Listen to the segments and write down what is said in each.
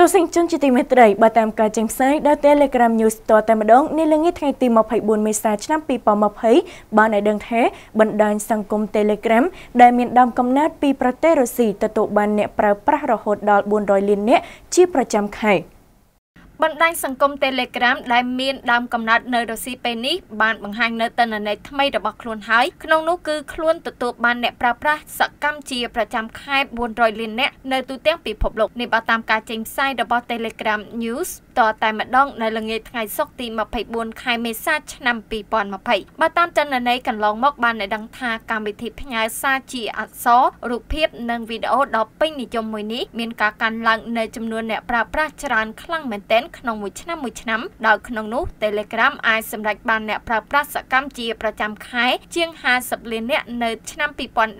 ទស្សនិកជនជាទីមេត្រីបើតាមការចេញផ្សាយដល់ Telegram News Store តែម្ដងនាល្ងាចថ្ងៃទី24មេសាឆ្នាំ2020បានឲ្យដឹងថាបណ្ដាញសង្គម Telegram ដែលមានដើមកំណើតពីប្រទេសរុស្ស៊ីទទួលបានអ្នកប្រើប្រាស់រហូតដល់400លាននាក់ជាប្រចាំខែ។បណ្ដាញសង្គម Telegram ដែលមានដើមកំណត់នៅរុស្ស៊ីពេលនេះបានបង្ហាញនៅទិន្នន័យថ្មីរបស់ខ្លួនហើយ ក្នុងនោះគឺខ្លួនទទួលបានអ្នកប្រើប្រាស់សកម្មជាប្រចាំខែ400លាននាក់នៅទូទាំងពិភពលោកនេះបើតាមការចេញផ្សាយរបស់ Telegram News តតែម្ដងនៅល្ងាចថ្ងៃសុក្រទី24ខែមេសាឆ្នាំ2020បើតាមចិន្តន័យកន្លងមកបានអ្នកដឹងថាកម្មវិធីផ្ញើសារជាអក្សររូបភាពនិងវីដេអូដ៏ពេញនិយមមួយនេះមានការកើនឡើងនៅចំនួនអ្នកប្រើប្រាស់ច្រើនខ្លាំងមែនទែនក្នុងមួយឆ្នាំមួយឆ្នាំដោយក្នុងនោះ Telegram អាចសម្រេចបានអ្នកប្រើប្រាស់សកម្មជាប្រចាំខែជាង50លាននាក់នៅ ឆ្នាំ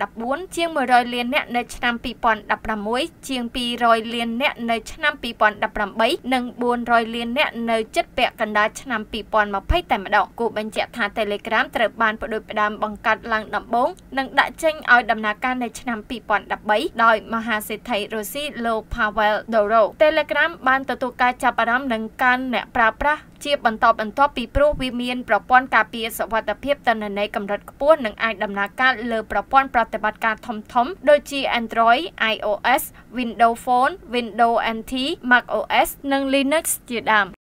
2014ជាង100លាននាក់នៅឆ្នាំ2016ជាង200លាននាក់នៅឆ្នាំ2018និង4 400លាននាក់នៅជិតពាក់កណ្ដាលឆ្នាំ2020តែម្ដងគូបញ្ជាក់ថា Telegram ត្រូវបានបដិបដាមបង្កើតឡើងដំបូងនិងដាក់ចេញឲ្យដំណើរការនៅឆ្នាំ2013ដោយមហាសេដ្ឋីរុស្ស៊ីលោក Pavel Durov Telegram បានទទួលការចាប់អារម្មណ៍និងការអ្នកប្រើប្រាស់ជាបន្តបន្ទាប់ពីព្រោះវាមានប្រព័ន្ធការពារសុវត្ថិភាព តនន័យកម្រិតខ្ពស់និងអាចដំណើរការលើប្រព័ន្ធប្រតិបត្តិការធំៗដូចជា Android, iOS, Windows Phone, Windows NT, macOS និង Linux ជាដើម។